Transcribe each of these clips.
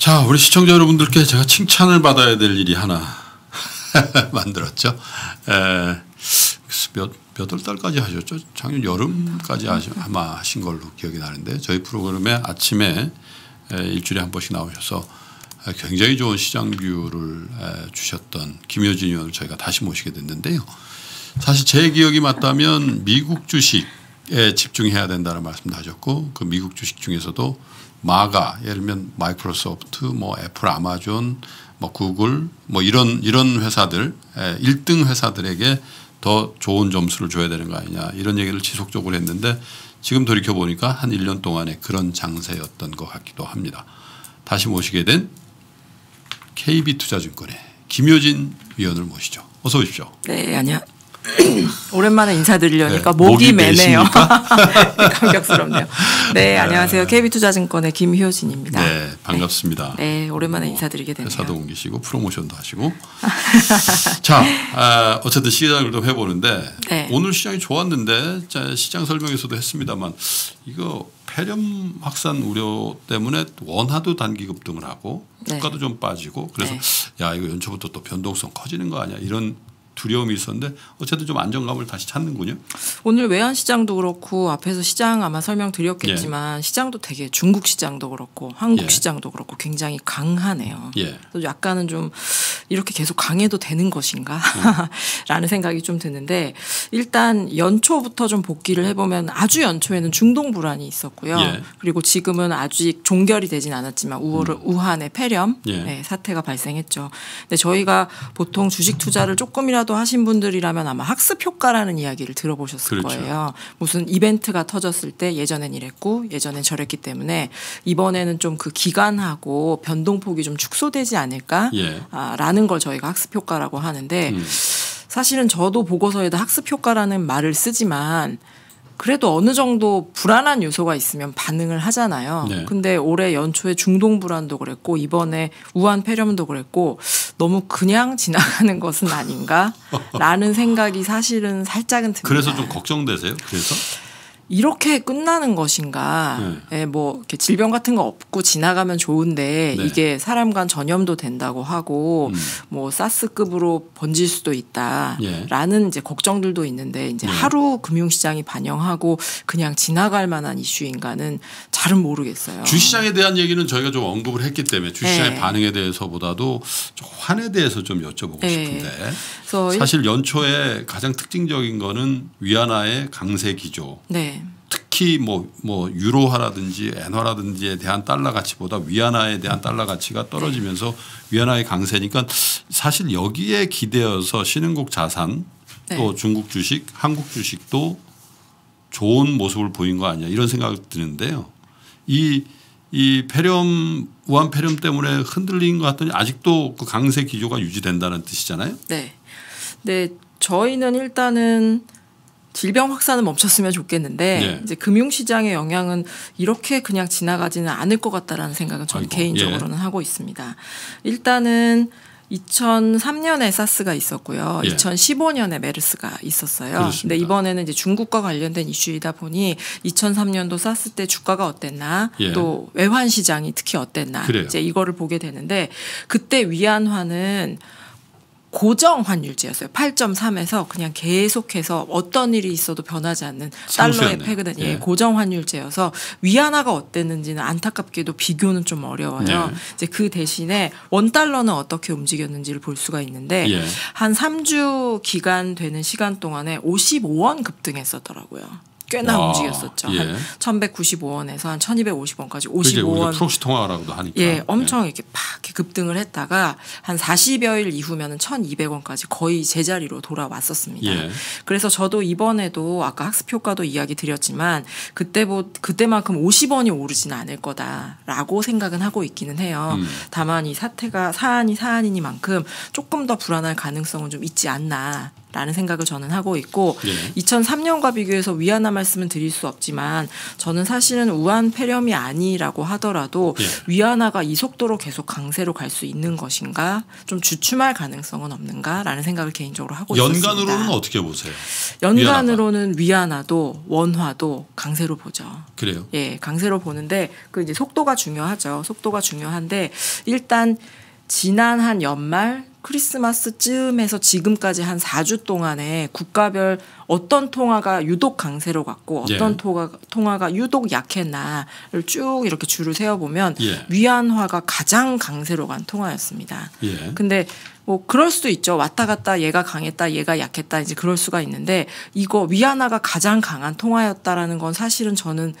자, 우리 시청자 여러분들께 제가 칭찬을 받아야 될 일이 하나 만들었죠. 에, 몇, 몇월 달까지 하셨죠? 작년 여름까지 하시, 아마 하신 걸로 기억이 나는데 저희 프로그램에 아침에 일주일에 한 번씩 나오셔서 굉장히 좋은 시장 뷰를 주셨던 김효진 의원을 저희가 다시 모시게 됐는데요. 사실 제 기억이 맞다면 미국 주식에 집중해야 된다는 말씀도 하셨고 그 미국 주식 중에서도 마가 예를 들면 마이크로소프트, 뭐 애플, 아마존, 뭐 구글 뭐 이런 이런 회사들 1등 예, 회사들에게 더 좋은 점수를 줘야 되는 거 아니냐 이런 얘기를 지속적으로 했는데 지금 돌이켜 보니까 한 1년 동안의 그런 장세였던 것 같기도 합니다. 다시 모시게 된 KB 투자증권의 김효진 위원을 모시죠. 어서 오십시오. 네, 안녕. 음. 오랜만에 인사드리려니까 네, 목이, 목이 매네요. 네, 감격스럽네요. 네, 네. 안녕하세요. KB투자증권의 김효진입니다. 네, 반갑습니다. 네, 네 오랜만에 뭐, 인사드리게 되네요. 회사도 옮기시고 프로모션도 하시고. 자, 아, 어쨌든 시장을 좀 해보는데 네. 오늘 시장이 좋았는데 자, 시장 설명에서도 했습니다만 이거 폐렴 확산 우려 때문에 원화도 단기 급등을 하고 네. 주가도 좀 빠지고 그래서 야 이거 연초부터 또 변동성 커지는 거 아니야 이런 두려움이 있었는데 어쨌든 좀 안정감을 다시 찾는군요. 오늘 외환 시장도 그렇고 앞에서 시장 아마 설명드렸겠지만 예. 시장도 되게 중국 시장도 그렇고 한국 예. 시장도 그렇고 굉장히 강하네요. 예. 그래서 약간은 좀 이렇게 계속 강해도 되는 것인가 음. 라는 생각이 좀 드는데 일단 연초부터 좀 복귀를 해보면 아주 연초에는 중동 불안이 있었고요. 예. 그리고 지금은 아직 종결이 되진 않았지만 우월, 음. 우한의 폐렴 예. 네, 사태가 발생했죠. 근데 저희가 보통 주식 투자를 조금이라도 혹시라도 하신 분들이라면 아마 학습 효과라는 이야기를 들어보셨을 그렇죠. 거예요. 무슨 이벤트가 터졌을 때 예전엔 이랬고 예전엔 저랬기 때문에 이번에는 좀 그 기간하고 변동폭이 좀 축소되지 않을까라는 예. 아, 걸 저희가 학습 효과라고 하는데 음. 사실은 저도 보고서에다 학습 효과라는 말을 쓰지만 그래도 어느 정도 불안한 요소가 있으면 반응을 하잖아요. 네. 근데 올해 연초에 중동 불안도 그랬고 이번에 우한 폐렴도 그랬고 너무 그냥 지나가는 것은 아닌가라는 생각이 사실은 살짝은 듭니다. 그래서 좀 걱정되세요? 그래서? 이렇게 끝나는 것인가? 네. 예, 뭐 이렇게 질병 같은 거 없고 지나가면 좋은데 네. 이게 사람 간 전염도 된다고 하고 음. 뭐 사스급으로 번질 수도 예. 있다라는 예. 이제 걱정들도 있는데 이제 예. 하루 금융시장이 반영하고 그냥 지나갈 만한 이슈인가는 잘은 모르겠어요. 주시장에 대한 얘기는 저희가 좀 언급을 했기 때문에 주시장의 네. 반응에 대해서보다도 환에 대해서 좀 여쭤보고 네. 싶은데 사실 연초에 가장 특징적인 거는 위안화의 강세 기조. 네. 특히 뭐, 뭐 유로화라든지 엔화라든지에 대한 달러 가치보다 위안화에 대한 달러 가치가 떨어지면서 위안화의 강세니까 사실 여기에 기대어서 신흥국 자산 네. 또 중국 주식, 한국 주식도 좋은 모습을 보인 거 아니야 이런 생각이 드는데요. 이, 이 폐렴, 우한 폐렴 때문에 흔들린 것 같더니 아직도 그 강세 기조가 유지된다는 뜻이잖아요. 네. 네. 저희는 일단은 질병 확산은 멈췄으면 좋겠는데 예. 이제 금융 시장의 영향은 이렇게 그냥 지나가지는 않을 것 같다라는 생각은 저는 아이고, 개인적으로는 예. 하고 있습니다. 일단은 2003년에 사스가 있었고요. 예. 2015년에 메르스가 있었어요. 그렇 근데 이번에는 이제 중국과 관련된 이슈이다 보니 2003년도 사스 때 주가가 어땠나, 예. 또 외환 시장이 특히 어땠나, 그래요. 이제 이거를 보게 되는데 그때 위안화는 고정 환율제였어요. 8.3에서 그냥 계속해서 어떤 일이 있어도 변하지 않는 달러의 패거든 예, 예. 고정 환율제여서 위안화가 어땠는지는 안타깝게도 비교는 좀 어려워요. 예. 이제 그 대신에 원 달러는 어떻게 움직였는지를 볼 수가 있는데 예. 한 3주 기간 되는 시간 동안에 55원 급등했었더라고요. 꽤나 와, 움직였었죠. 예. 한 1,195원에서 한 1,250원까지 55원. 프록시 통화라고도 하니까. 예, 예. 엄청 예. 이렇게 팍 급등을 했다가 한 40여일 이후면은 1,200원까지 거의 제자리로 돌아왔었습니다. 예. 그래서 저도 이번에도 아까 학습 효과도 이야기 드렸지만 그때보 뭐, 그때만큼 50원이 오르지는 않을 거다라고 생각은 하고 있기는 해요. 음. 다만 이 사태가 사안이 사안이니만큼 조금 더 불안할 가능성은 좀 있지 않나 라는 생각을 저는 하고 있고 예. 2003년과 비교해서 위안화 말씀은 드릴 수 없지만 저는 사실은 우한 폐렴이 아니라고 하더라도 예. 위안화가 이 속도로 계속 강세로 갈 수 있는 것인가 좀 주춤할 가능성은 없는가라는 생각을 개인적으로 하고 연간으로는 있습니다. 연간으로는 어떻게 보세요? 연간으로는 위안화가. 도 원화도 강세로 보죠. 그래요? 예, 강세로 보는데 그 이제 속도가 중요하죠. 속도가 중요한데 일단 지난 한 연말 크리스마스 쯤에서 지금까지 한 4주 동안에 국가별 어떤 통화가 유독 강세로 갔고 예. 어떤 예. 통화가, 통화가 유독 약했나를 쭉 이렇게 줄을 세어보면 예. 위안화가 가장 강세로 간 통화였습니다. 예. 근데 뭐 그럴 수도 있죠. 왔다 갔다 얘가 강했다 얘가 약했다 이제 그럴 수가 있는데 이거 위안화가 가장 강한 통화였다라는 건 사실은 저는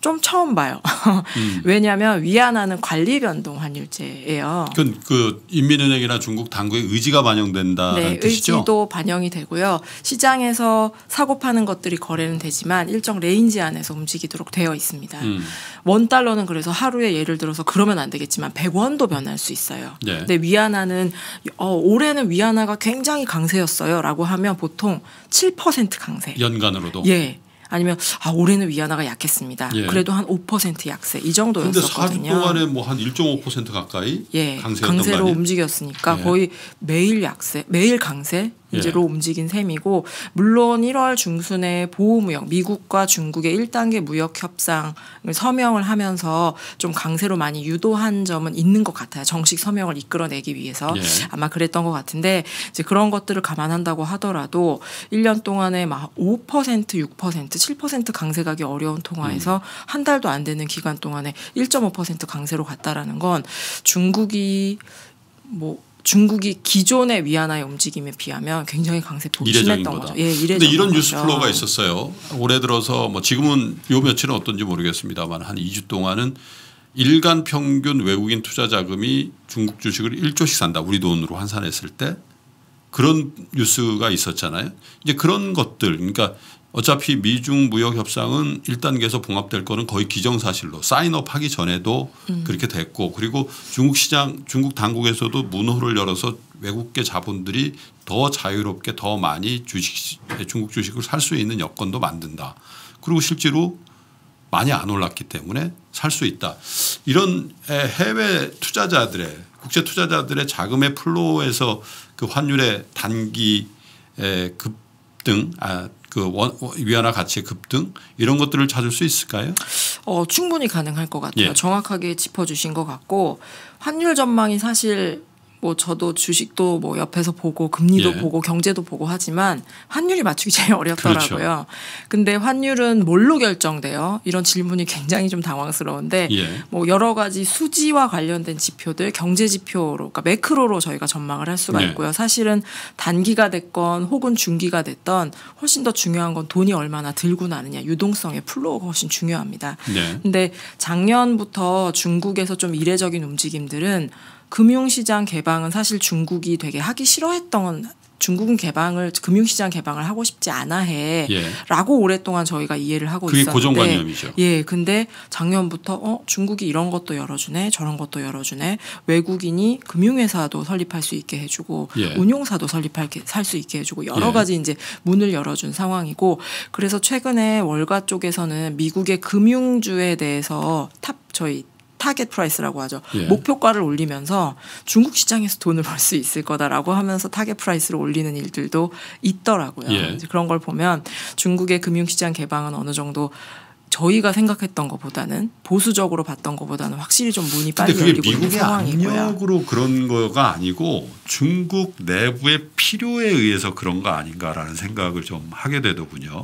좀 처음 봐요. 음. 왜냐하면 위안화는 관리 변동 환율제예요. 그그 인민은행이나 중국 당국의 의지가 반영된다는 네, 뜻이죠. 의지도 반영이 되고요. 시장에서 사고 파는 것들이 거래는 되지만 일정 레인지 안에서 움직이도록 되어 있습니다. 음. 원 달러는 그래서 하루에 예를 들어서 그러면 안 되겠지만 100원도 변할 수 있어요. 네. 근데 위안화는 어, 올해는 위안화가 굉장히 강세였어요라고 하면 보통 7% 강세. 연간으로도. 예. 아니면 아 올해는 위안화가 약했습니다. 예. 그래도 한 5% 약세 이 정도였었거든요. 근데 4주 동안에 뭐한1.5% 가까이 예. 강세로 움직였으니까 예. 거의 매일 약세, 매일 강세, 이제로 예. 움직인 셈이고 물론 1월 중순에 보호무역 미국과 중국의 1단계 무역 협상을 서명을 하면서 좀 강세로 많이 유도한 점은 있는 것 같아요. 정식 서명을 이끌어내기 위해서 예. 아마 그랬던 것 같은데 이제 그런 것들을 감안한다고 하더라도 1년 동안에 막 5%, 6%, 7% 강세 가기 어려운 통화에서 음. 한 달도 안 되는 기간 동안에 1.5% 강세로 갔다라는 건 중국이 뭐 중국이 기존의 위안화의 움직임에 비하면 굉장히 강세폭이 심했던 거죠 예, 이런 거죠. 뉴스 플로가 있었어요. 올해 들어서 뭐 지금은 요 며칠은 어떤지 모르겠습니다만 한 2주 동안은 일간 평균 외국인 투자 자금이 중국 주식을 1조씩 산다. 우리 돈으로 환산했을 때 그런 뉴스가 있었잖아요. 이제 그런 것들 그러니까 어차피 미중 무역 협상은 1단계에서 봉합될 거는 거의 기정사실로 사인업 하기 전에도 음. 그렇게 됐고 그리고 중국 시장 중국 당국에서도 문호를 열어서 외국계 자본들이 더 자유롭게 더 많이 주식 중국 주식을 살 수 있는 여건도 만든다. 그리고 실제로 많이 안 올랐기 때문에 살 수 있다. 이런 해외 투자자들의 국제 투자자들의 자금의 플로에서 그 환율의 단기 급 급등 아, 그 원, 위안화 가치의 급등 이런 것들을 찾을 수 있을까요? 어, 충분히 가능할 것 같아요. 예. 정확하게 짚어주신 것 같고 환율 전망이 사실 뭐 저도 주식도 뭐 옆에서 보고 금리도 예. 보고 경제도 보고 하지만 환율이 맞추기 제일 어렵더라고요. 그렇죠. 근데 환율은 뭘로 결정돼요? 이런 질문이 굉장히 좀 당황스러운데 예. 뭐 여러 가지 수지와 관련된 지표들 경제 지표로 그러니까 매크로로 저희가 전망을 할 수가 네. 있고요. 사실은 단기가 됐건 혹은 중기가 됐던 훨씬 더 중요한 건 돈이 얼마나 들고 나느냐 유동성의 플로우가 훨씬 중요합니다. 네. 근데 작년부터 중국에서 좀 이례적인 움직임들은 금융시장 개방은 사실 중국이 되게 하기 싫어했던 중국은 개방을 금융시장 개방을 하고 싶지 않아 해라고 예. 오랫동안 저희가 이해를 하고 그게 있었는데 고정관념이죠. 예, 근데 작년부터 어 중국이 이런 것도 열어주네 저런 것도 열어주네 외국인이 금융회사도 설립할 수 있게 해주고 예. 운용사도 설립할 살수 있게 해주고 여러 예. 가지 이제 문을 열어준 상황이고 그래서 최근에 월가 쪽에서는 미국의 금융주에 대해서 탑 저희 타겟 프라이스라고 하죠. 예. 목표가를 올리면서 중국 시장에서 돈을 벌 수 있을 거다라고 하면서 타겟 프라이스를 올리는 일들도 있더라고요. 예. 그런 걸 보면 중국의 금융시장 개방은 어느 정도 저희가 생각했던 것보다는 보수적으로 봤던 것보다는 확실히 좀 문이 빨리 열리고 있는 상황이고요. 압력으로 그런 거가 아니고 중국 내부의 필요에 의해서 그런 거 아닌가라는 생각을 좀 하게 되더군요.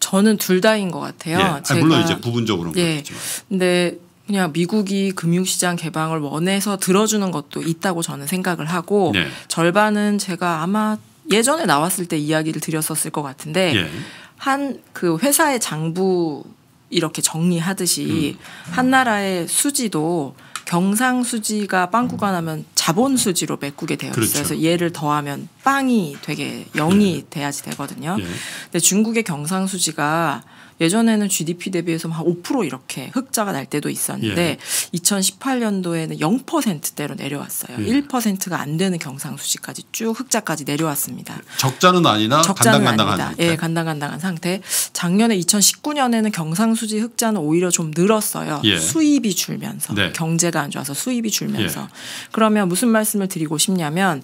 저는 둘 다인 것 같아요. 예. 아니, 물론 이제 부분적으로는 예. 그렇지만. 근데 그냥 미국이 금융시장 개방을 원해서 들어주는 것도 있다고 저는 생각을 하고 네. 절반은 제가 아마 예전에 나왔을 때 이야기를 드렸었을 것 같은데 예. 한그 회사의 장부 이렇게 정리하듯이 음. 한 나라의 수지도 경상 수지가 빵꾸가 나면 자본 수지로 메꾸게 되어 있어요. 그렇죠. 그래서 얘를 더하면 빵이 되게 영이 예. 돼야지 되거든요. 예. 근데 중국의 경상 수지가 예전에는 GDP 대비해서 한5% 이렇게 흑자가 날 때도 있었는데 예. 2018년도에는 0%대로 내려왔어요. 예. 1%가 안 되는 경상수지까지 쭉 흑자까지 내려왔습니다. 적자는 아니나 적자는 간당간당한 아니다. 예, 예 간당간당한 상태. 작년에 2019년에는 경상수지 흑자는 오히려 좀 늘었어요. 예. 수입이 줄면서 네. 경제가 안 좋아서 수입이 줄면서 예. 그러면 무슨 말씀을 드리고 싶냐면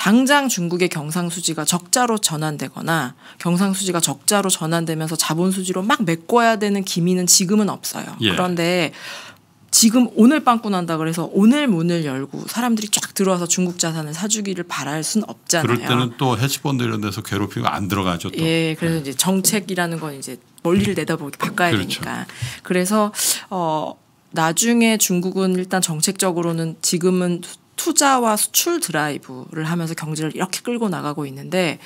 당장 중국의 경상수지가 적자로 전환되거나 경상수지가 적자로 전환되면서 자본수지로 막 메꿔야 되는 기미는 지금은 없어요. 예. 그런데 지금 오늘 빵꾸 난다 그래서 오늘 문을 열고 사람들이 쫙 들어와서 중국 자산을 사주기를 바랄 순 없잖아요. 그럴 때는 또 해치펀드 이런 데서 괴롭히고 안 들어가죠. 또. 예, 그래서 네. 이제 정책이라는 건 이제 멀리를 내다보게 바꿔야 그렇죠. 되니까. 그래서 어. 나중에 중국은 일단 정책적으로는 지금은 투자와 수출 드라이브를 하면서 경제를 이렇게 끌고 나가고 있는데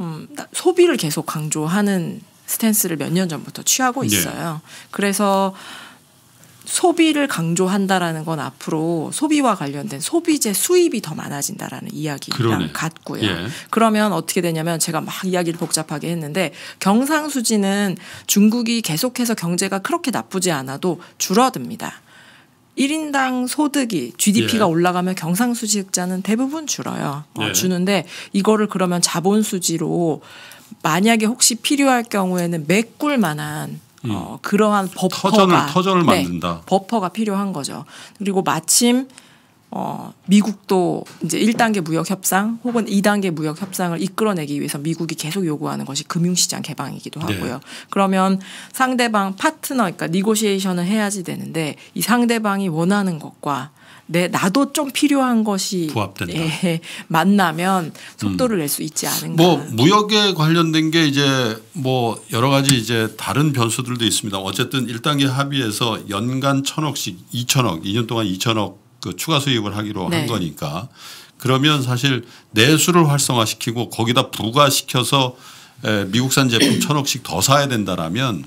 음, 소비를 계속 강조하는 스탠스를 몇 년 전부터 취하고 네. 있어요. 네. 그래서 소비를 강조한다라는 건 앞으로 소비와 관련된 소비재 수입이 더 많아진다라는 이야기랑 그러네. 같고요. 예. 그러면 어떻게 되냐면 제가 막 이야기를 복잡하게 했는데 경상수지는 중국이 계속해서 경제가 그렇게 나쁘지 않아도 줄어듭니다. 1인당 소득이 GDP가 예. 올라가면 경상수지흑자는 대부분 줄어요. 어, 예. 주는데 이거를 그러면 자본수지로 만약에 혹시 필요할 경우에는 메꿀 만한 음. 어, 그러한 버퍼가 터전을, 터전을 네, 만든다. 네, 버퍼가 필요한 거죠. 그리고 마침 어, 미국도 이제 1단계 무역 협상 혹은 2단계 무역 협상을 이끌어내기 위해서 미국이 계속 요구하는 것이 금융시장 개방이기도 네. 하고요. 네. 그러면 상대방 파트너, 그러니까 니고시에이션을 해야지 되는데 이 상대방이 원하는 것과 내 나도 좀 필요한 것이 부합된다. 예, 예 만나면 속도를 음. 낼수 있지 않은가. 뭐 무역에 관련된 게 이제 뭐 여러 가지 이제 다른 변수들도 있습니다. 어쨌든 1단계 합의에서 연간 천억씩 2천억, 2년 동안 2천억 그 추가 수입을 하기로 네. 한 거니까 그러면 사실 내수를 활성화시키고 거기다 부과시켜서 미국산 제품 천억씩 더 사야 된다라면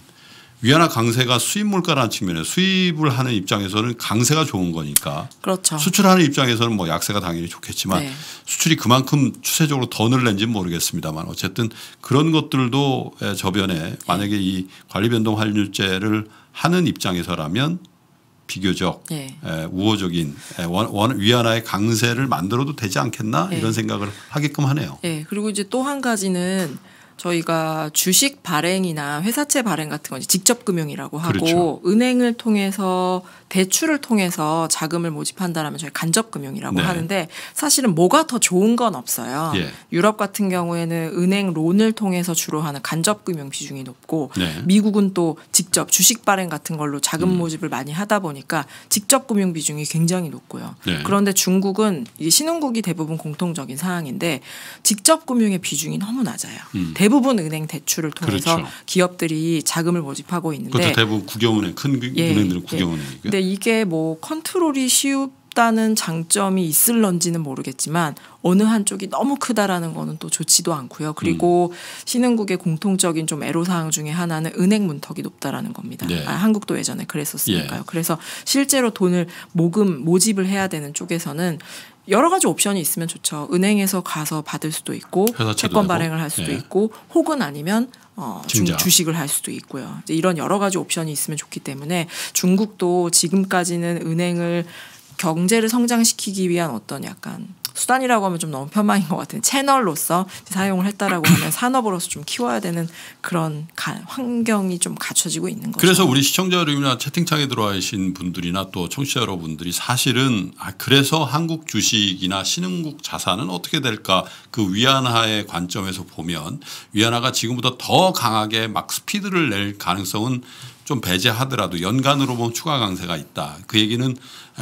위안화 강세가 수입 물가라는 측면에 수입을 하는 입장에서는 강세가 좋은 거니까 그렇죠. 수출하는 입장에서는 뭐 약세가 당연히 좋겠지만 네. 수출이 그만큼 추세적으로 더 늘는지는 모르겠습니다만 어쨌든 그런 것들도 저변에 네. 만약에 이 관리 변동 환율제를 하는 입장에서라면 비교적 네. 우호적인 원, 원, 위안화의 강세를 만들어도 되지 않겠나 네. 이런 생각을 하게끔 하네요. 네. 그리고 이제 또 한 가지는 저희가 주식 발행이나 회사채 발행 같은 건 직접 금융이라고 하고 그렇죠. 은행을 통해서 대출을 통해서 자금을 모집한다라면 저희 간접 금융이라고 네. 하는데 사실은 뭐가 더 좋은 건 없어요. 예. 유럽 같은 경우에는 은행 론을 통해서 주로 하는 간접 금융 비중이 높고 네. 미국은 또 직접 주식 발행 같은 걸로 자금 음. 모집을 많이 하다 보니까 직접 금융 비중이 굉장히 높고요. 네. 그런데 중국은 신흥국이 대부분 공통적인 사항인데 직접 금융의 비중이 너무 낮아요. 음. 대부분 은행 대출을 통해서 그렇죠. 기업들이 자금을 모집하고 있는데 그렇죠. 대부분 국영은행 큰 그 예, 은행들은 예. 국영은행이고요. 근데 이게 뭐 컨트롤이 쉬웠다는 장점이 있을런지는 모르겠지만 어느 한쪽이 너무 크다라는 거는 또 좋지도 않고요. 그리고 음. 신흥국의 공통적인 좀 애로사항 중에 하나는 은행 문턱이 높다라는 겁니다. 예. 아, 한국도 예전에 그랬었으니까요. 예. 그래서 실제로 돈을 모금 모집을 해야 되는 쪽에서는 여러 가지 옵션이 있으면 좋죠. 은행에서 가서 받을 수도 있고 채권 발행을 할 수도 예. 있고 혹은 아니면 어, 주식을 할 수도 있고요. 이제 이런 여러 가지 옵션이 있으면 좋기 때문에 중국도 지금까지는 은행을 경제를 성장시키기 위한 어떤 약간 수단이라고 하면 좀 너무 편망인 것 같은 채널로서 사용을 했다라고 하면 산업으로서 좀 키워야 되는 그런 가, 환경이 좀 갖춰지고 있는 거죠. 그래서 우리 시청자 여러분이나 채팅창에 들어와 계신 분들이나 또 청취자 여러분들이 사실은 아 그래서 한국 주식이나 신흥국 자산은 어떻게 될까 그 위안화의 관점에서 보면 위안화가 지금보다 더 강하게 막 스피드를 낼 가능성은 좀 배제하더라도 연간으로 보면 추가 강세가 있다. 그 얘기는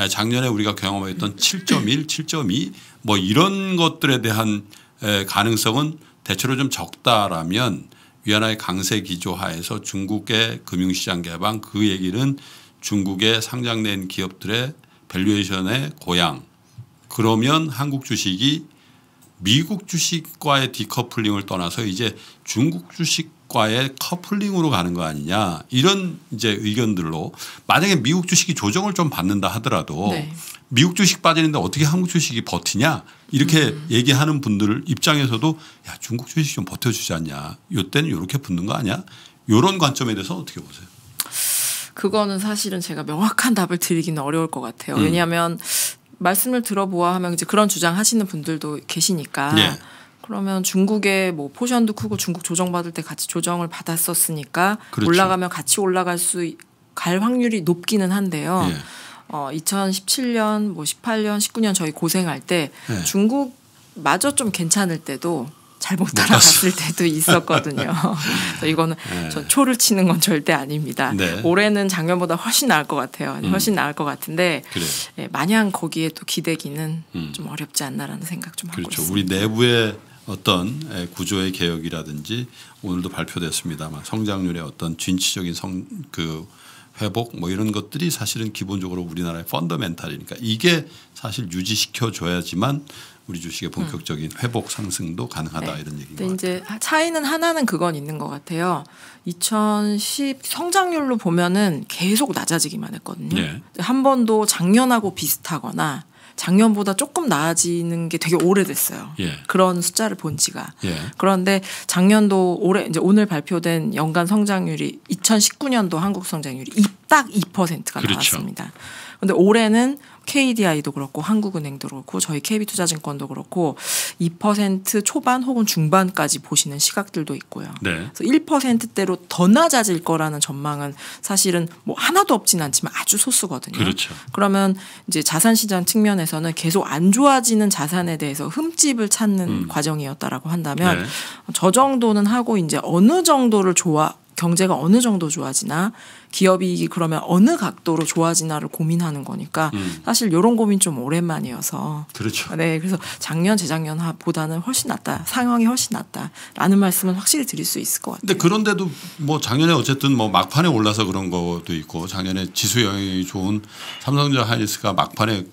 작년에 우리가 경험했던 7.1, 7.2 뭐 이런 것들에 대한 가능성은 대체로 좀 적다라면 위안화의 강세 기조하에서 중국의 금융시장 개방 그 얘기는 중국의 상장된 기업들의 밸류에이션의 고향 그러면 한국 주식이 미국 주식과의 디커플링을 떠나서 이제 중국 주식 주식과의 커플링으로 가는 거 아니냐 이런 이제 의견들로 만약에 미국 주식이 조정을 좀 받는다 하더라도 네. 미국 주식 빠지는데 어떻게 한국 주식이 버티냐 이렇게 음. 얘기하는 분들 입장에서도 야 중국 주식 좀 버텨주지 않냐 요때는 요렇게 붙는 거 아니야 요런 관점에 대해서 어떻게 보세요? 그거는 사실은 제가 명확한 답을 드리기는 어려울 것 같아요. 음. 왜냐하면 말씀을 들어보아 하면 이제 그런 주장하시는 분들도 계시니까 예. 그러면 중국의 뭐 포션도 크고 중국 조정받을 때 같이 조정을 받았었으니까 그렇죠. 올라가면 같이 올라갈 수 갈 확률이 높기는 한데요. 예. 어 2017년 뭐 18년 19년 저희 고생할 때 예. 중국 마저 좀 괜찮을 때도 잘 못 따라갔을 때도 있었거든요. 그래서 이거는 네. 예. 전 초를 치는 건 절대 아닙니다. 네. 올해는 작년보다 훨씬 나을 것 같아요. 음. 훨씬 나을 것 같은데 그래. 예, 마냥 거기에 또 기대기는 음. 좀 어렵지 않나라는 생각 좀 그렇죠. 하고 있습니다. 우리 내부의 어떤 구조의 개혁이라든지 오늘도 발표됐습니다만 성장률의 어떤 진취적인 성 그 회복 뭐 이런 것들이 사실은 기본적으로 우리나라의 펀더멘탈이니까 이게 사실 유지시켜 줘야지만 우리 주식의 음. 본격적인 회복 상승도 가능하다 네. 이런 얘기인 것 이제 같아요. 차이는 하나는 그건 있는 것 같아요. 2010 성장률로 보면은 계속 낮아지기만 했거든요. 네. 한 번도 작년하고 비슷하거나 작년보다 조금 나아지는 게 되게 오래됐어요. 예. 그런 숫자를 본 지가. 예. 그런데 작년도 올해 이제 오늘 발표된 연간 성장률이 2019년도 한국 성장률이 딱 2%가 그렇죠. 나왔습니다. 근데 올해는 KDI도 그렇고 한국은행도 그렇고 저희 KB투자증권도 그렇고 2% 초반 혹은 중반까지 보시는 시각들도 있고요. 네. 그래서 1%대로 더 낮아질 거라는 전망은 사실은 뭐 하나도 없진 않지만 아주 소수거든요. 그렇죠. 그러면 이제 자산 시장 측면에서는 계속 안 좋아지는 자산에 대해서 흠집을 찾는 음. 과정이었다라고 한다면 네. 저 정도는 하고 이제 어느 정도를 좋아 경제가 어느 정도 좋아지나 기업 이익이 그러면 어느 각도로 좋아지나를 고민하는 거니까 음. 사실 이런 고민 좀 오랜만이어서 그렇죠. 네, 그래서 작년 재작년보다는 훨씬 낫다 상황이 훨씬 낫다라는 말씀은 확실히 드릴 수 있을 것 같아요. 근데 그런데도 뭐 작년에 어쨌든 뭐 막판에 올라서 그런 것도 있고 작년에 지수 영향이 좋은 삼성전자 하이닉스가 막판에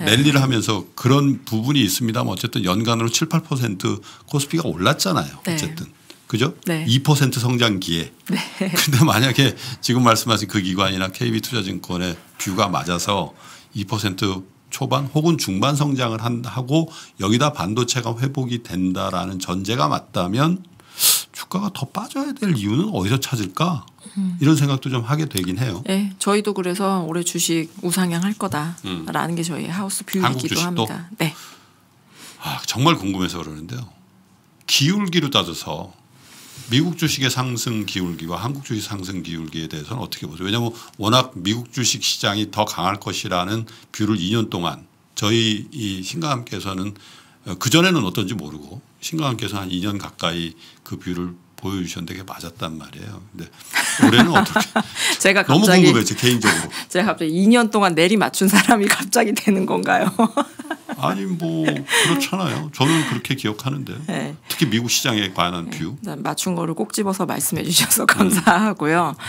네. 랠리를 하면서 그런 부분이 있습니다만 어쨌든 연간으로 7, 8% 코스피가 올랐잖아요. 네. 어쨌든. 네. 그죠? 네. 2% 성장기에. 네. 근데 만약에 지금 말씀하신 그 기관이나 KB투자증권의 뷰가 맞아서 2% 초반 혹은 중반 성장을 한, 하고 여기다 반도체가 회복이 된다라는 전제가 맞다면 주가가 더 빠져야 될 이유는 어디서 찾을까? 음. 이런 생각도 좀 하게 되긴 해요. 네, 저희도 그래서 올해 주식 우상향 할 거다라는 음. 게 저희 하우스 뷰이기도 합니다. 네. 아, 정말 궁금해서 그러는데요. 기울기로 따져서 미국 주식의 상승 기울기와 한국 주식 상승 기울기에 대해서는 어떻게 보세요? 왜냐하면 워낙 미국 주식 시장이 더 강할 것이라는 뷰를 2년 동안 저희 이 신가함께서는 어, 그전에는 어떤지 모르고 신가함께서 한 2년 가까이 그 뷰를 보여주셨는데 그게 맞았단 말이에요. 근데 올해는 어떻게? 제가 갑자기 너무 궁금해요, 제 개인적으로. 제가 갑자기 2년 동안 내리 맞춘 사람이 갑자기 되는 건가요? 아니 뭐 그렇잖아요. 저는 그렇게 기억하는데요. 네. 특히 미국 시장에 관한 뷰. 네. 맞춘 거를 꼭 집어서 말씀해 주셔서 감사하고요. 음.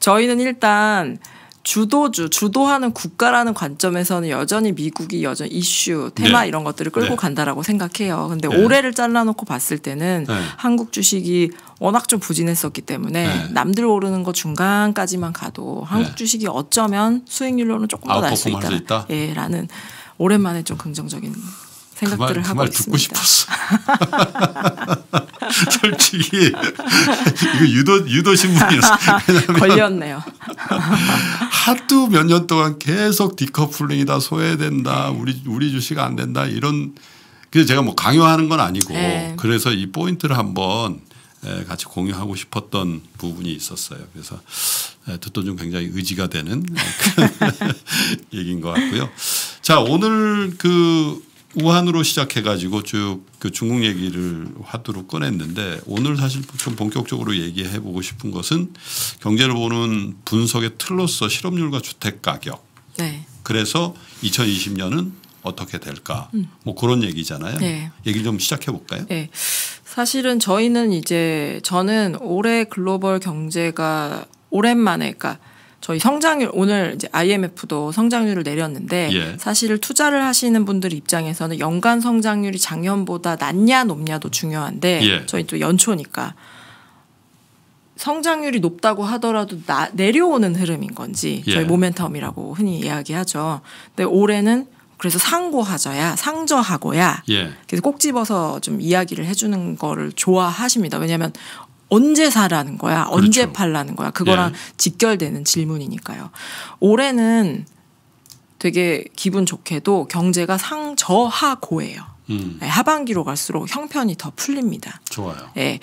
저희는 일단 주도주, 주도하는 국가라는 관점에서는 여전히 미국이 여전 이슈, 테마 네. 이런 것들을 끌고 네. 간다라고 생각해요. 근데 네. 올해를 잘라놓고 봤을 때는 네. 한국 주식이 워낙 좀 부진했었기 때문에 네. 남들 오르는 거 중간까지만 가도 한국 주식이 어쩌면 수익률로는 조금 더 날 수 있다. 있다. 예, 라는 오랜만에 좀 긍정적인 생각들을 그 말, 하고 그말 듣고 있습니다. 싶었어. 솔직히 이거 유도 유도 신문이었어. 걸렸네요. 하도 몇 년 동안 계속 디커플링이다 소외된다 네. 우리 우리 주식 안 된다 이런 그래서 제가 뭐 강요하는 건 아니고 네. 그래서 이 포인트를 한번 같이 공유하고 싶었던 부분이 있었어요. 그래서 듣던 중 굉장히 의지가 되는 얘기인 것 같고요. 자, 오늘 그 우한으로 시작해가지고 쭉 그 중국 얘기를 화두로 꺼냈는데 오늘 사실 좀 본격적으로 얘기해 보고 싶은 것은 경제를 보는 분석의 틀로서 실업률과 주택 가격. 네. 그래서 2020년은 어떻게 될까? 음. 뭐 그런 얘기잖아요. 네. 얘기 좀 시작해 볼까요? 네. 사실은 저희는 이제 저는 올해 글로벌 경제가 오랜만에 그러니까 저희 성장률 오늘 이제 IMF도 성장률을 내렸는데 예. 사실 투자를 하시는 분들 입장에서는 연간 성장률이 작년보다 낮냐 높냐도 중요한데 예. 저희 또 연초니까 성장률이 높다고 하더라도 나, 내려오는 흐름인 건지 예. 저희 모멘텀이라고 흔히 이야기하죠. 근데 올해는 그래서 상고하자야 상저하고야 예. 그래서 꼭 집어서 좀 이야기를 해주는 거를 좋아하십니다. 왜냐하면 언제 사라는 거야? 언제 그렇죠. 팔라는 거야? 그거랑 예. 직결되는 질문이니까요. 올해는 되게 기분 좋게도 경제가 상저하고예요. 음. 네, 하반기로 갈수록 형편이 더 풀립니다. 좋아요. 예. 네.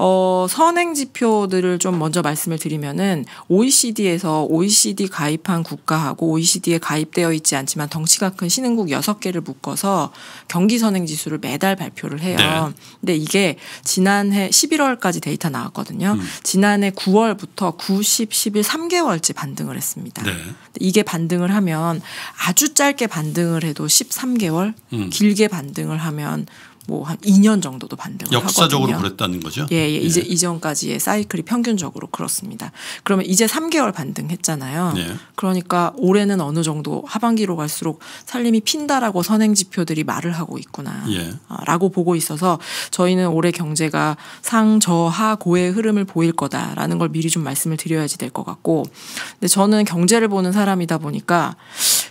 어, 선행 지표들을 좀 먼저 말씀을 드리면은 OECD에서 OECD 가입한 국가하고 OECD에 가입되어 있지 않지만 덩치가 큰 신흥국 여섯 개를 묶어서 경기 선행 지수를 매달 발표를 해요. 네. 근데 이게 지난해 11월까지 데이터 나왔거든요. 음. 지난해 9월부터 9, 10, 11, 3개월째 반등을 했습니다. 네. 이게 반등을 하면 아주 짧게 반등을 해도 13개월, 음. 길게 반등을 하면 뭐한 2년 정도도 반등을 역사적으로 하거든요. 그랬다는 거죠. 예, 예, 예. 이제 이전까지의 사이클이 평균적으로 그렇습니다. 그러면 이제 3개월 반등했잖아요. 예. 그러니까 올해는 어느 정도 하반기로 갈수록 살림이 핀다라고 선행 지표들이 말을 하고 있구나라고 예. 아, 보고 있어서 저희는 올해 경제가 상저하 고의 흐름을 보일 거다라는 걸 미리 좀 말씀을 드려야지 될 것 같고, 근데 저는 경제를 보는 사람이다 보니까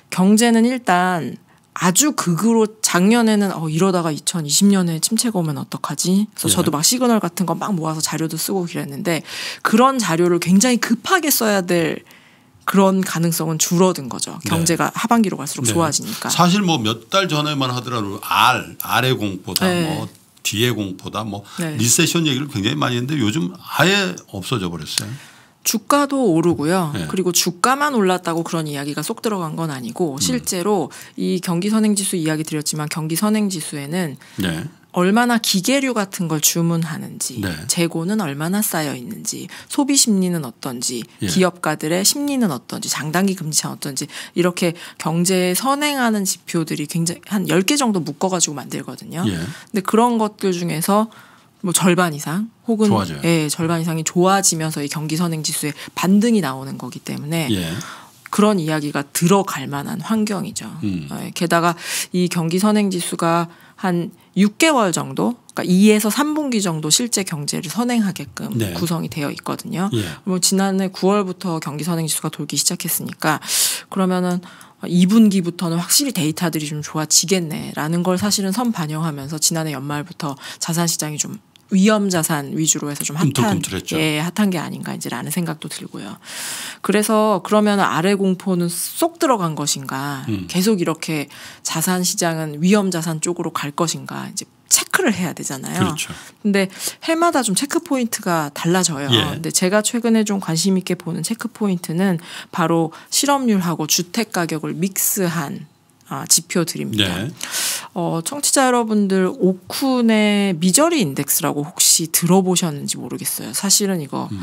경제는 일단 아주 극으로 작년에는 어, 이러다가 2020년에 침체가 오면 어떡하지? 그래서 예. 저도 막 시그널 같은 거 막 모아서 자료도 쓰고 그랬는데 그런 자료를 굉장히 급하게 써야 될 그런 가능성은 줄어든 거죠. 네. 경제가 네. 하반기로 갈수록 네. 좋아지니까. 사실 뭐 몇 달 전에만 하더라도 알, 알의 공포다 네. 뭐 뒤의 공포다 뭐 네. 리세션 얘기를 굉장히 많이 했는데 요즘 아예 없어져 버렸어요. 주가도 오르고요. 네. 그리고 주가만 올랐다고 그런 이야기가 쏙 들어간 건 아니고 음. 실제로 음. 이 경기 선행지수 이야기 드렸지만 경기 선행지수에는 네. 얼마나 기계류 같은 걸 주문하는지, 네. 재고는 얼마나 쌓여 있는지, 소비 심리는 어떤지, 예. 기업가들의 심리는 어떤지, 장단기 금지차는 어떤지 이렇게 경제에 선행하는 지표들이 굉장히 한 10개 정도 묶어 가지고 만들거든요. 예. 근데 그런 것들 중에서 뭐 절반 이상 혹은 좋아져요. 예, 절반 이상이 좋아지면서 이 경기 선행 지수에 반등이 나오는 거기 때문에 예. 그런 이야기가 들어갈 만한 환경이죠. 음. 예, 게다가 이 경기 선행 지수가 한 6개월 정도 그러니까 2에서 3분기 정도 실제 경제를 선행하게끔 네. 구성이 되어 있거든요. 예. 뭐 지난해 9월부터 경기 선행 지수가 돌기 시작했으니까 그러면은 2분기부터는 확실히 데이터들이 좀 좋아지겠네라는 걸 사실은 선 반영하면서 지난해 연말부터 자산 시장이 좀 위험 자산 위주로 해서 좀 핫한 예, 핫한 게 아닌가 이제라는 생각도 들고요. 그래서 그러면 아래 공포는 쏙 들어간 것인가? 음. 계속 이렇게 자산 시장은 위험 자산 쪽으로 갈 것인가? 이제 체크를 해야 되잖아요. 그렇죠. 근데 해마다 좀 체크 포인트가 달라져요. 예. 근데 제가 최근에 좀 관심 있게 보는 체크 포인트는 바로 실업률하고 주택 가격을 믹스한 아, 지표 드립니다. 네. 어, 청취자 여러분들 오쿤의 미저리 인덱스라고 혹시 들어보셨는지 모르겠어요. 사실은 이거 음.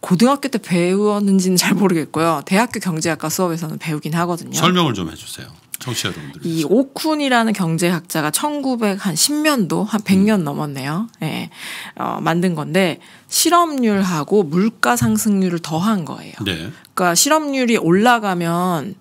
고등학교 때 배웠는지는 잘 모르겠고요. 대학교 경제학과 수업에서는 배우긴 하거든요. 설명을 좀 해주세요. 청취자 여러분들. 이 오쿤이라는 경제학자가 1910년도 한 100년 음. 넘었네요. 예. 네. 어, 만든 건데 실업률하고 물가 상승률을 더한 거예요. 네. 그러니까 실업률이 올라가면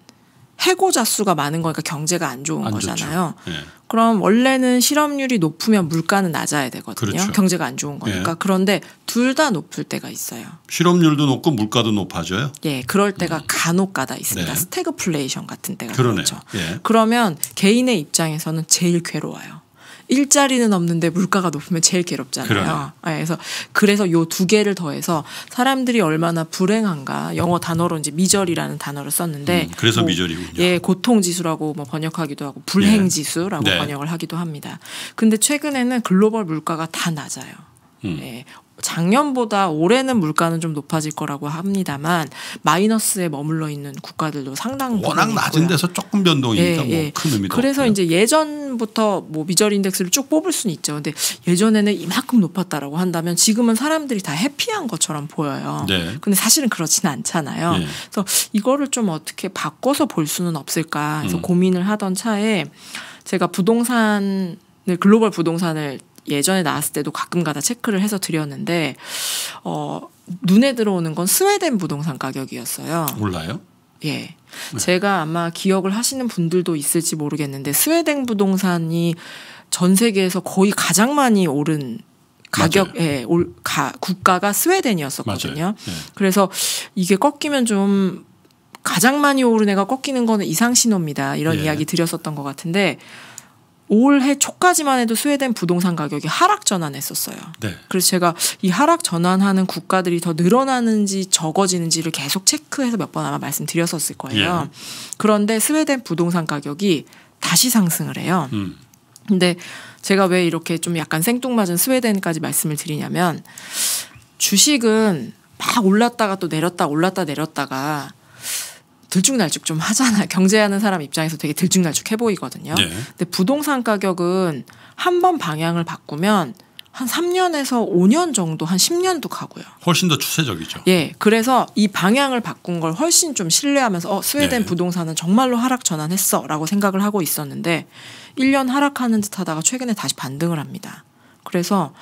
해고자 수가 많은 거니까 경제가 안 좋은 안 거잖아요. 네. 그럼 원래는 실업률이 높으면 물가는 낮아야 되거든요. 그렇죠. 경제가 안 좋은 거니까. 네. 그런데 둘 다 높을 때가 있어요. 실업률도 높고 물가도 높아져요? 예, 그럴 때가 음. 간혹 가다 있습니다. 네. 스태그플레이션 같은 때가 그러네. 그렇죠. 예. 그러면 개인의 입장에서는 제일 괴로워요. 일자리는 없는데 물가가 높으면 제일 괴롭잖아요. 네, 그래서 그래서 요 두 개를 더해서 사람들이 얼마나 불행한가 영어 단어로 이제 미절이라는 단어를 썼는데 음, 그래서 뭐, 미절이군요. 예, 고통 지수라고 뭐 번역하기도 하고 불행 지수라고 예. 네. 네. 번역을 하기도 합니다. 근데 최근에는 글로벌 물가가 다 낮아요. 음. 예, 작년보다 올해는 물가는 좀 높아질 거라고 합니다만 마이너스에 머물러 있는 국가들도 상당 워낙 낮은 데서 조금 변동이니까 예, 뭐 예. 큰 의미도 그래서 없고요. 이제 예전부터 뭐미리 인덱스를 쭉 뽑을 수는 있죠. 근데 예전에는 이만큼 높았다라고 한다면 지금은 사람들이 다 해피한 것처럼 보여요. 네. 근데 사실은 그렇지는 않잖아요. 네. 그래서 이거를 좀 어떻게 바꿔서 볼 수는 없을까 해서 음. 고민을 하던 차에 제가 부동산 글로벌 부동산을 예전에 나왔을 때도 가끔가다 체크를 해서 드렸는데 어, 눈에 들어오는 건 스웨덴 부동산 가격이었어요. 몰라요? 예. 네. 제가 아마 기억을 하시는 분들도 있을지 모르겠는데 스웨덴 부동산이 전 세계에서 거의 가장 많이 오른 가격에 예, 올 가, 국가가 스웨덴이었었거든요. 네. 그래서 이게 꺾이면 좀 가장 많이 오른 애가 꺾이는 거는 이상 신호입니다. 이런 예. 이야기 드렸었던 것 같은데 올해 초까지만 해도 스웨덴 부동산 가격이 하락 전환했었어요. 네. 그래서 제가 이 하락 전환하는 국가들이 더 늘어나는지 적어지는지를 계속 체크해서 몇 번 아마 말씀드렸었을 거예요. 예. 그런데 스웨덴 부동산 가격이 다시 상승을 해요. 음. 근데 제가 왜 이렇게 좀 약간 생뚱맞은 스웨덴까지 말씀을 드리냐면 주식은 막 올랐다가 또 내렸다 올랐다 내렸다가 들쭉날쭉 좀 하잖아. 경제하는 사람 입장에서 되게 들쭉날쭉해 보이거든요. 네. 근데 부동산 가격은 한 번 방향을 바꾸면 한 3년에서 5년 정도 한 10년도 가고요. 훨씬 더 추세적이죠. 예. 그래서 이 방향을 바꾼 걸 훨씬 좀 신뢰하면서 어, 스웨덴 네. 부동산은 정말로 하락 전환했어라고 생각을 하고 있었는데 1년 하락하는 듯 하다가 최근에 다시 반등을 합니다. 그래서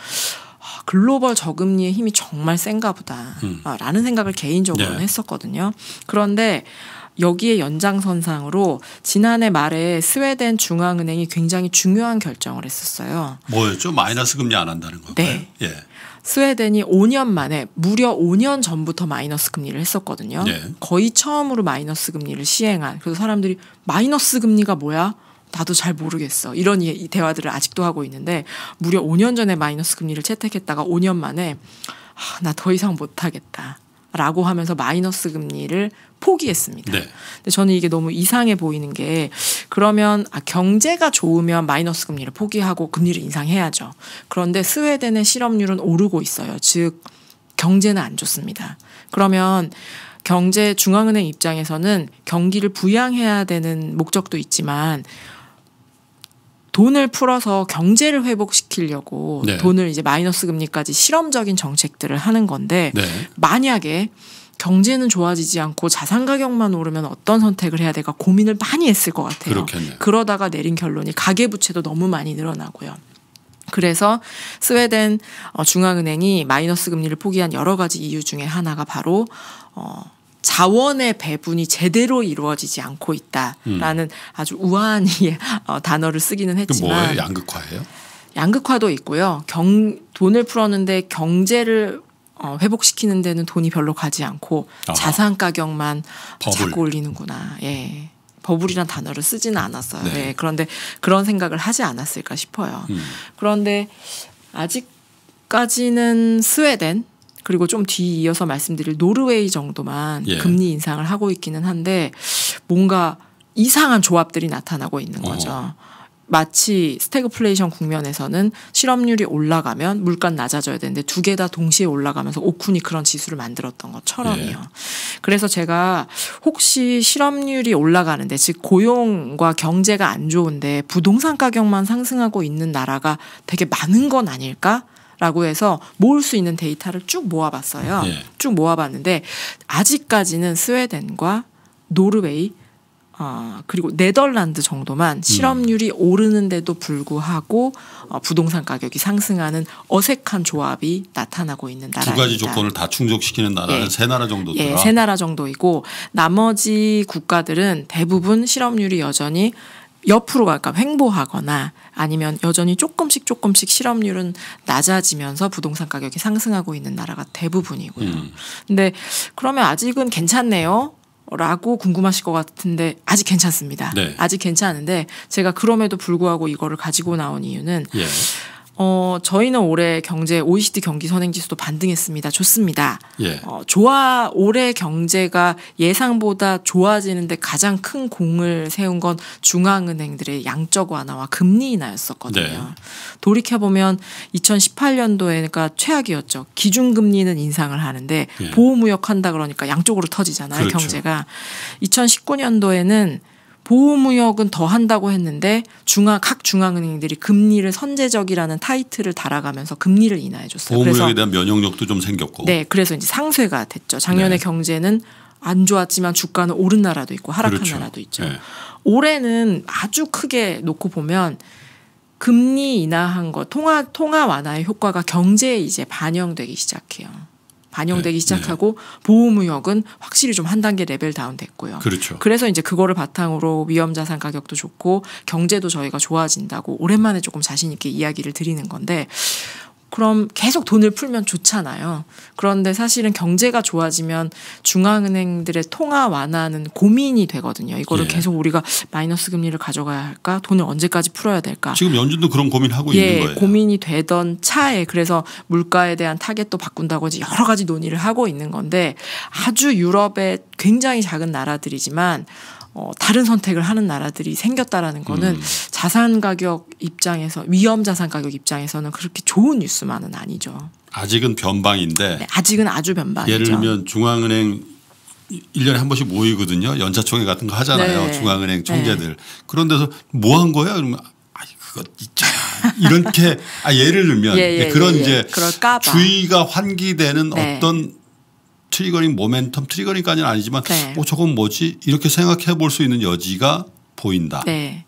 글로벌 저금리의 힘이 정말 센가 보다라는 음. 아, 생각을 개인적으로는 네. 했었거든요. 그런데 여기에 연장선상으로 지난해 말에 스웨덴 중앙은행이 굉장히 중요한 결정을 했었어요. 뭐였죠? 마이너스 금리 안 한다는 건가요? 네. 예. 스웨덴이 5년 만에 무려 5년 전부터 마이너스 금리를 했었거든요. 예. 거의 처음으로 마이너스 금리를 시행한. 그래서 사람들이 마이너스 금리가 뭐야? 나도 잘 모르겠어. 이런 이, 대화들을 아직도 하고 있는데 무려 5년 전에 마이너스 금리를 채택했다가 5년 만에 아, 나더 이상 못하겠다. 라고 하면서 마이너스 금리를 포기했습니다. 네. 근데 저는 이게 너무 이상해 보이는 게 그러면 아, 경제가 좋으면 마이너스 금리를 포기하고 금리를 인상해야죠. 그런데 스웨덴의 실업률은 오르고 있어요. 즉 경제는 안 좋습니다. 그러면 경제 중앙은행 입장에서는 경기를 부양해야 되는 목적도 있지만 돈을 풀어서 경제를 회복시키려고 네. 돈을 이제 마이너스 금리까지 실험적인 정책들을 하는 건데 네. 만약에 경제는 좋아지지 않고 자산 가격만 오르면 어떤 선택을 해야 될까 고민을 많이 했을 것 같아요. 그렇겠네요. 그러다가 내린 결론이 가계 부채도 너무 많이 늘어나고요. 그래서 스웨덴 어, 중앙은행이 마이너스 금리를 포기한 여러 가지 이유 중에 하나가 바로 어 자원의 배분이 제대로 이루어지지 않고 있다라는 음. 아주 우아한 예, 어, 단어를 쓰기는 했지만 그 양극화예요? 양극화도 있고요. 경 돈을 풀었는데 경제를 어, 회복시키는 데는 돈이 별로 가지 않고 아하. 자산 가격만 버블. 자꾸 올리는구나. 예. 버블이란 단어를 쓰지는 않았어요. 네. 예. 그런데 그런 생각을 하지 않았을까 싶어요. 음. 그런데 아직까지는 스웨덴 그리고 좀 뒤이어서 말씀드릴 노르웨이 정도만 예. 금리 인상을 하고 있기는 한데 뭔가 이상한 조합들이 나타나고 있는 어. 거죠. 어. 마치 스태그플레이션 국면에서는 실업률이 올라가면 물가 낮아져야 되는데 두 개 다 동시에 올라가면서 오쿤이 그런 지수를 만들었던 것처럼이요. 예. 그래서 제가 혹시 실업률이 올라가는데 즉 고용과 경제가 안 좋은데 부동산 가격만 상승하고 있는 나라가 되게 많은 건 아닐까? 라고 해서 모을 수 있는 데이터를 쭉 모아봤어요. 예. 쭉 모아봤는데 아직까지는 스웨덴과 노르웨이 어, 그리고 네덜란드 정도만 음. 실업률이 음. 오르는데도 불구하고 어, 부동산 가격이 상승하는 어색한 조합이 나타나고 있는 나라다두 가지 조건을 다 충족시키는 나라는 예. 세 나라 정도 예, 세 나라 정도이고 나머지 국가들은 대부분 실업률이 여전히 옆으로 약간 횡보하거나 아니면 여전히 조금씩 조금씩 실업률은 낮아지면서 부동산 가격이 상승하고 있는 나라가 대부분이고요. 음. 근데 그러면 아직은 괜찮네요. 라고 궁금하실 것 같은데 아직 괜찮습니다. 네. 아직 괜찮은데 제가 그럼에도 불구하고 이거를 가지고 나온 이유는 예. 어, 저희는 올해 경제 OECD 경기 선행 지수도 반등했습니다. 좋습니다. 예. 어, 좋아 올해 경제가 예상보다 좋아지는데 가장 큰 공을 세운 건 중앙은행들의 양적 완화와 금리 인하였었거든요. 네. 돌이켜 보면 2018년도에가 최악이었죠. 기준금리는 인상을 하는데 예. 보호무역한다 그러니까 양쪽으로 터지잖아요. 그렇죠. 경제가 2019년도에는 보호무역은 더 한다고 했는데 중앙 각 중앙은행들이 금리를 선제적이라는 타이틀을 달아가면서 금리를 인하해 줬어요. 보호무역에 대한 면역력도 좀 생겼고. 네, 그래서 이제 상쇄가 됐죠. 작년에 네. 경제는 안 좋았지만 주가는 오른 나라도 있고 하락한 그렇죠. 나라도 있죠. 네. 올해는 아주 크게 놓고 보면 금리 인하한 거 통화 통화 완화의 효과가 경제에 이제 반영되기 시작해요. 반영되기 네, 시작하고 네. 보호무역은 확실히 좀 한 단계 레벨 다운됐고요. 그렇죠. 그래서 이제 그거를 바탕으로 위험자산 가격도 좋고 경제도 저희가 좋아진다고 오랜만에 조금 자신 있게 이야기를 드리는 건데 그럼 계속 돈을 풀면 좋잖아요. 그런데 사실은 경제가 좋아지면 중앙은행들의 통화 완화는 고민이 되거든요. 이거를 예. 계속 우리가 마이너스 금리를 가져가야 할까? 돈을 언제까지 풀어야 될까? 지금 연준도 그런 고민하고 예, 있는 거예요. 고민이 되던 차에 그래서 물가에 대한 타겟도 바꾼다고 여러 가지 논의를 하고 있는 건데 아주 유럽의 굉장히 작은 나라들이지만 어, 다른 선택을 하는 나라들이 생겼다라는 거는 음. 자산 가격 입장에서 위험 자산 가격 입장에서는 그렇게 좋은 뉴스만은 아니죠. 아직은 변방인데 네, 아직은 아주 변방이죠. 예를 들면 중앙은행 1년에 한 번씩 모이거든요. 연차총회 같은 거 하잖아요. 네. 중앙은행 네. 총재들. 네. 그런 데서 뭐 한 거야? 그러면 아이 그것 있잖아. 이렇게 아 예를 들면 예, 예, 그런 예, 예. 이제 주의가 환기되는 네. 어떤 트리거링 모멘텀 트리거링까지는 아니지만 네. 어 저건 뭐지 이렇게 생각해 볼 수 있는 여지가 보인다. 네.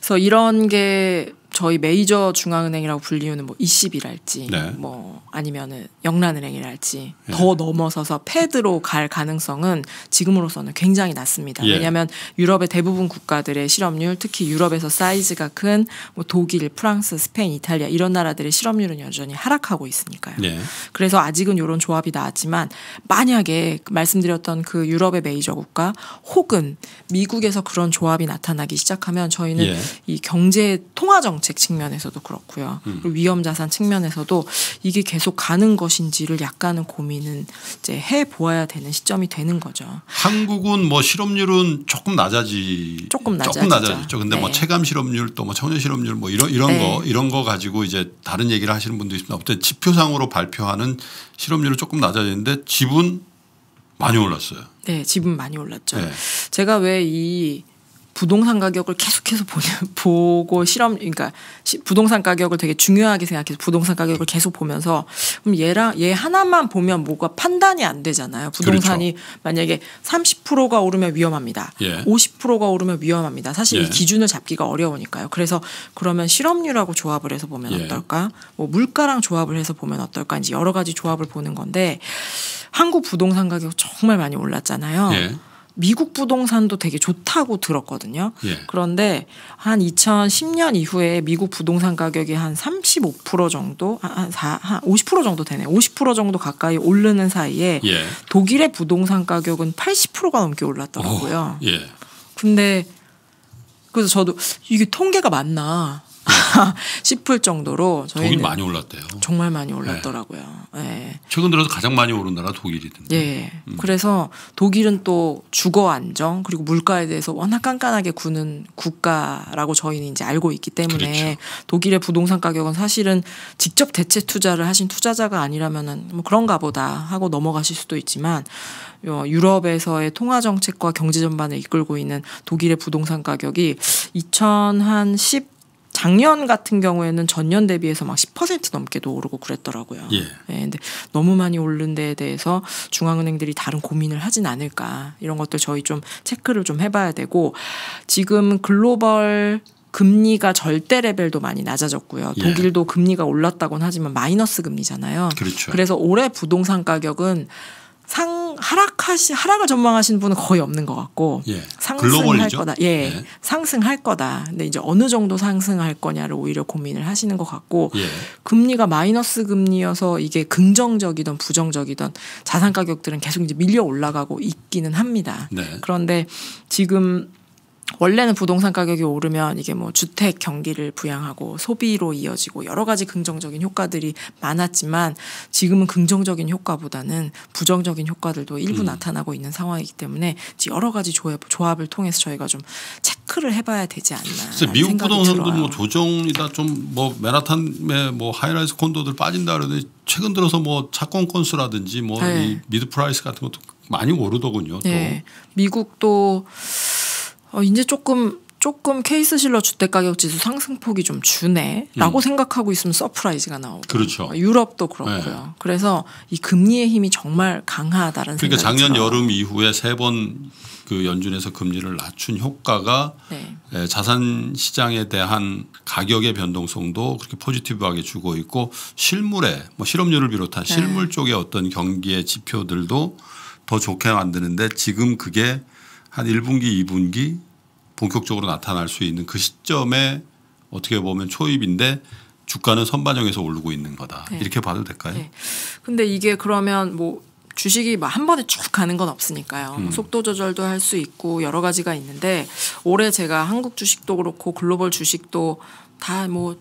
그래서 이런 게 저희 메이저 중앙은행이라고 불리우는 뭐 이십이랄지 네. 뭐 아니면은 영란은행이랄지 예. 더 넘어서서 패드로 갈 가능성은 지금으로서는 굉장히 낮습니다. 예. 왜냐하면 유럽의 대부분 국가들의 실업률 특히 유럽에서 사이즈가 큰 뭐 독일, 프랑스, 스페인, 이탈리아 이런 나라들의 실업률은 여전히 하락하고 있으니까요. 예. 그래서 아직은 이런 조합이 나왔지만 만약에 말씀드렸던 그 유럽의 메이저 국가 혹은 미국에서 그런 조합이 나타나기 시작하면 저희는 예. 이 경제 통화 정책 정책 측면에서도 그렇고요. 음. 위험 자산 측면에서도 이게 계속 가는 것인지를 약간은 고민은 이제 해 보아야 되는 시점이 되는 거죠. 한국은 뭐 실업률은 조금 낮아지 조금 낮아지죠. 조금 낮아졌죠. 근데 뭐 네. 뭐 체감 실업률 또 뭐 청년 실업률 뭐 이런 이런 네. 거 이런 거 가지고 이제 다른 얘기를 하시는 분도 있습니다. 어때 지표상으로 발표하는 실업률은 조금 낮아졌는데 집은 많이 올랐어요. 네, 집은 많이 올랐죠. 네. 제가 왜이 부동산 가격을 계속해서 보고 실험 그러니까 부동산 가격을 되게 중요하게 생각해서 부동산 가격을 계속 보면서 그럼 얘랑 얘 하나만 보면 뭐가 판단이 안 되잖아요. 부동산이 그렇죠. 만약에 30%가 오르면 위험합니다. 예. 50%가 오르면 위험합니다. 사실 예. 이 기준을 잡기가 어려우니까요. 그래서 그러면 실업률하고 조합을 해서 보면 예. 어떨까? 뭐 물가랑 조합을 해서 보면 어떨까? 이제 여러 가지 조합을 보는 건데 한국 부동산 가격 정말 많이 올랐잖아요. 예. 미국 부동산도 되게 좋다고 들었거든요. 예. 그런데 한 2010년 이후에 미국 부동산 가격이 한 35% 정도, 한, 4, 한50% 정도 되네요. 50% 정도 가까이 오르는 사이에 예. 독일의 부동산 가격은 80%가 넘게 올랐더라고요. 오, 어, 예. 근데 그래서 저도 이게 통계가 맞나 싶을 정도로 저희 독일 많이 올랐대요. 정말 많이 올랐더라고요. 네. 네. 최근 들어서 가장 많이 오른 나라 독일이던데. 예. 음. 그래서 독일은 또 주거 안정 그리고 물가에 대해서 워낙 깐깐하게 구는 국가라고 저희는 이제 알고 있기 때문에 그렇죠. 독일의 부동산 가격은 사실은 직접 대체 투자를 하신 투자자가 아니라면은 뭐 그런가 보다 하고 넘어가실 수도 있지만 어, 유럽에서의 통화 정책과 경제 전반을 이끌고 있는 독일의 부동산 가격이 2010 작년 같은 경우에는 전년 대비해서 막 10% 넘게도 오르고 그랬더라고요. 예. 네, 근데 너무 많이 오른 데에 대해서 중앙은행들이 다른 고민을 하진 않을까 이런 것들 저희 좀 체크를 좀 해봐야 되고 지금 글로벌 금리가 절대 레벨도 많이 낮아졌고요. 예. 독일도 금리가 올랐다곤 하지만 마이너스 금리잖아요. 그렇죠. 그래서 올해 부동산 가격은 상 하락하시 하락을 전망하시는 분은 거의 없는 것 같고 예. 상승할 글로벌이죠? 거다. 예. 예. 상승할 거다. 근데 이제 어느 정도 상승할 거냐를 오히려 고민을 하시는 것 같고 예. 금리가 마이너스 금리여서 이게 긍정적이던 부정적이던 자산 가격들은 계속 이제 밀려 올라가고 있기는 합니다. 네. 그런데 지금 원래는 부동산 가격이 오르면 이게 뭐 주택 경기를 부양하고 소비로 이어지고 여러 가지 긍정적인 효과들이 많았지만 지금은 긍정적인 효과보다는 부정적인 효과들도 일부 음. 나타나고 있는 상황이기 때문에 여러 가지 조합, 조합을 통해서 저희가 좀 체크를 해봐야 되지 않나. 미국 부동산도 뭐 들어요. 뭐 조정이다 좀뭐 맨하탄의 뭐 하이라이스 콘도들 빠진다 그러더니 최근 들어서 뭐 채권 건수라든지 뭐 네. 미드 프라이스 같은 것도 많이 오르더군요. 네. 미국도 어, 이제 조금 조금 케이스 실러 주택 가격 지수 상승폭이 좀 주네라고 음. 생각하고 있으면 서프라이즈가 나오고 그렇죠. 어, 유럽도 그렇고요. 네. 그래서 이 금리의 힘이 정말 강하다는 그러니까 작년 들어요. 여름 이후에 세 번 그 연준에서 금리를 낮춘 효과가 네. 예, 자산 시장에 대한 가격의 변동성도 그렇게 포지티브하게 주고 있고 실물에 뭐 실업률을 비롯한 네. 실물 쪽의 어떤 경기의 지표들도 더 좋게 만드는데 지금 그게 한 1분기, 2분기 본격적으로 나타날 수 있는 그 시점에 어떻게 보면 초입인데 주가는 선반영에서 오르고 있는 거다. 네. 이렇게 봐도 될까요? 네. 근데 이게 그러면 뭐 주식이 막 한 번에 쭉 가는 건 없으니까요. 음. 속도 조절도 할 수 있고 여러 가지가 있는데 올해 제가 한국 주식도 그렇고 글로벌 주식도 다 뭐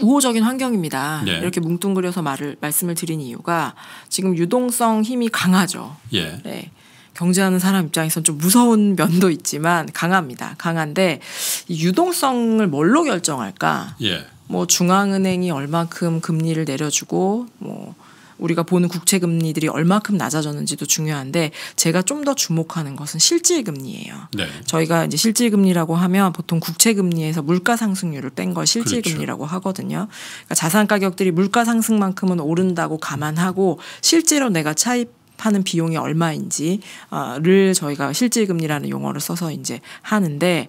우호적인 환경입니다. 예. 이렇게 뭉뚱그려서 말을 말씀을 드린 이유가 지금 유동성 힘이 강하죠. 예. 네. 경제하는 사람 입장에선 좀 무서운 면도 있지만 강합니다. 강한데 유동성을 뭘로 결정할까? 예. 뭐 중앙은행이 얼마큼 금리를 내려주고 뭐 우리가 보는 국채 금리들이 얼마큼 낮아졌는지도 중요한데 제가 좀 더 주목하는 것은 실질 금리예요. 네. 저희가 이제 실질 금리라고 하면 보통 국채 금리에서 물가 상승률을 뺀 걸 실질 그렇죠. 금리라고 하거든요. 그러니까 자산 가격들이 물가 상승만큼은 오른다고 감안하고 실제로 내가 차입 하는 비용이 얼마인지를 어, 저희가 실질금리라는 용어를 써서 이제 하는데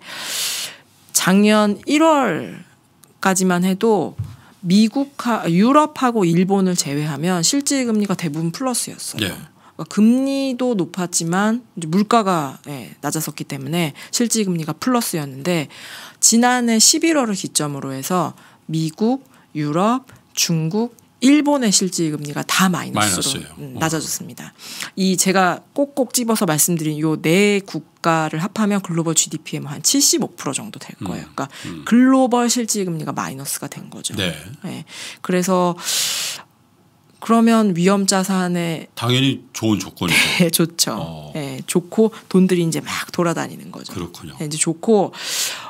작년 1월까지만 해도 미국 하 유럽하고 일본을 제외하면 실질금리가 대부분 플러스였어요. 네. 그러니까 금리도 높았지만 물가가 예, 낮아졌기 때문에 실질금리가 플러스였는데 지난해 11월을 기점으로 해서 미국, 유럽, 중국, 일본의 실질 금리가 다 마이너스로 음, 어. 낮아졌습니다. 어. 이 제가 꼭꼭 집어서 말씀드린 요네 국가를 합하면 글로벌 GDP의 한75% 정도 될 음, 거예요. 그러니까 음. 글로벌 실질 금리가 마이너스가 된 거죠. 네. 네. 그래서 그러면 위험 자산에 당연히 좋은 조건이죠. 네, 좋죠. 어. 네, 좋고 돈들이 이제 막 돌아다니는 거죠. 그렇군요. 네, 이제 좋고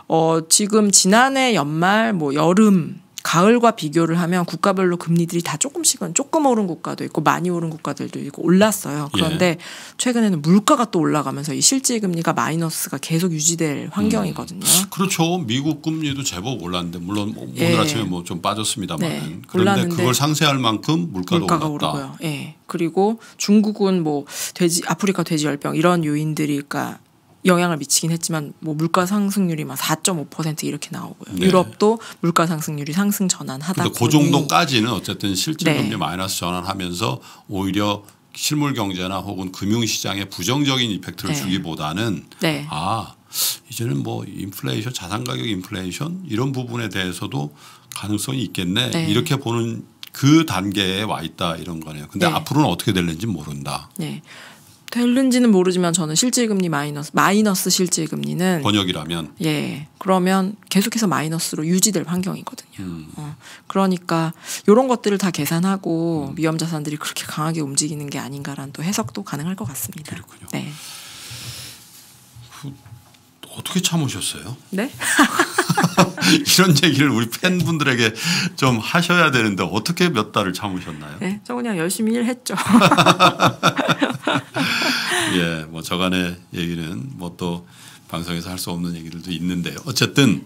어 지금 지난해 연말 뭐 여름 가을과 비교를 하면 국가별로 금리들이 다 조금씩은 조금 오른 국가도 있고 많이 오른 국가들도 있고 올랐어요. 그런데 예. 최근에는 물가가 또 올라가면서 이 실질 금리가 마이너스가 계속 유지될 환경이거든요. 음. 그렇죠. 미국 금리도 제법 올랐는데 물론 뭐 오늘 예. 아침에 뭐 좀 빠졌습니다만 네. 그런데 그걸 상쇄할 만큼 물가도 물가가 올랐다. 오르고요. 예. 그리고 중국은 뭐 돼지 아프리카 돼지 열병 이런 요인들이 그러니까 영향을 미치긴 했지만 뭐 물가 상승률이 막4.5% 이렇게 나오고요. 네. 유럽도 물가 상승률이 상승 전환하다. 그 정도까지는 음. 어쨌든 실질 네. 금리 네. 마이너스 전환하면서 오히려 실물 경제나 혹은 금융 시장에 부정적인 이펙트를 네. 주기보다는 네. 아 이제는 뭐 인플레이션 자산 가격 인플레이션 이런 부분에 대해서도 가능성이 있겠네 네. 이렇게 보는 그 단계에 와 있다 이런 거네요. 근데 앞으로는 어떻게 될는지 모른다. 네. 될는지는 모르지만 저는 실질금리 마이너스 마이너스 실질금리는 번역이라면 예 그러면 계속해서 마이너스로 유지될 환경이거든요. 음. 어, 그러니까 이런 것들을 다 계산하고 음. 위험 자산들이 그렇게 강하게 움직이는 게 아닌가란 또 해석도 가능할 것 같습니다. 그렇군요. 네. 어떻게 참으셨어요? 네. 이런 얘기를 우리 팬분들에게 좀 하셔야 되는데 어떻게 몇 달을 참으셨나요? 네, 저 그냥 열심히 일했죠. 예, 뭐 저간의 얘기는 뭐 또 방송에서 할 수 없는 얘기들도 있는데요. 어쨌든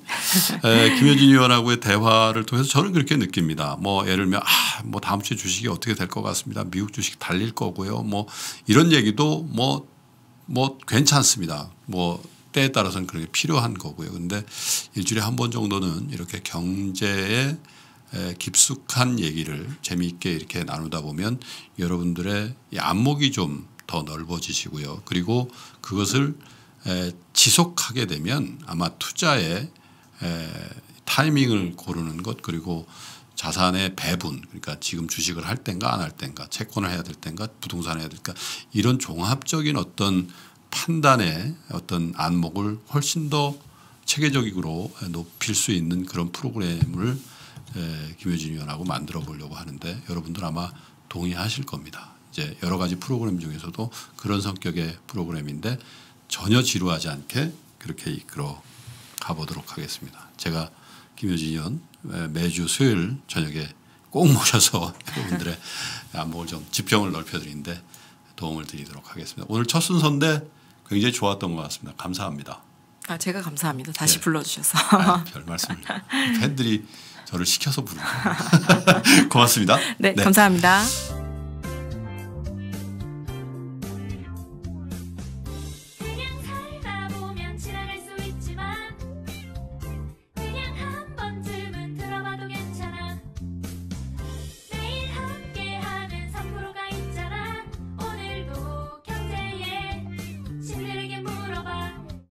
에, 김효진 의원하고의 대화를 통해서 저는 그렇게 느낍니다. 뭐 예를 들면 아, 뭐 다음 주에 주식이 어떻게 될 것 같습니다. 미국 주식 달릴 거고요. 뭐 이런 얘기도 뭐뭐 뭐 괜찮습니다. 뭐 때에 따라서는 그렇게 필요한 거고요. 근데 일주일에 한 번 정도는 이렇게 경제에 깊숙한 얘기를 재미있게 이렇게 나누다 보면 여러분들의 안목이 좀더 넓어지시고요. 그리고 그것을 에, 지속하게 되면 아마 투자의 에, 타이밍을 고르는 것 그리고 자산의 배분 그러니까 지금 주식을 할 땐가 안 할 땐가 채권을 해야 될 땐가 부동산을 해야 될까 이런 종합적인 어떤 판단의 어떤 안목을 훨씬 더 체계적으로 높일 수 있는 그런 프로그램을 김효진 위원하고 만들어 보려고 하는데 여러분들 아마 동의하실 겁니다. 이제 여러 가지 프로그램 중에서도 그런 성격의 프로그램인데 전혀 지루하지 않게 그렇게 이끌어 가보도록 하겠습니다. 제가 김효진 의원 매주 수요일 저녁에 꼭 모셔서 여러분들의 안목을 좀 지평을 넓혀드리는데 도움을 드리도록 하겠습니다. 오늘 첫 순서인데 굉장히 좋았던 것 같습니다. 감사합니다. 아 제가 감사합니다. 다시 네. 불러주셔서. 아, 별 말씀을. 팬들이 저를 시켜서 부르는 고맙습니다. 네, 네. 감사합니다.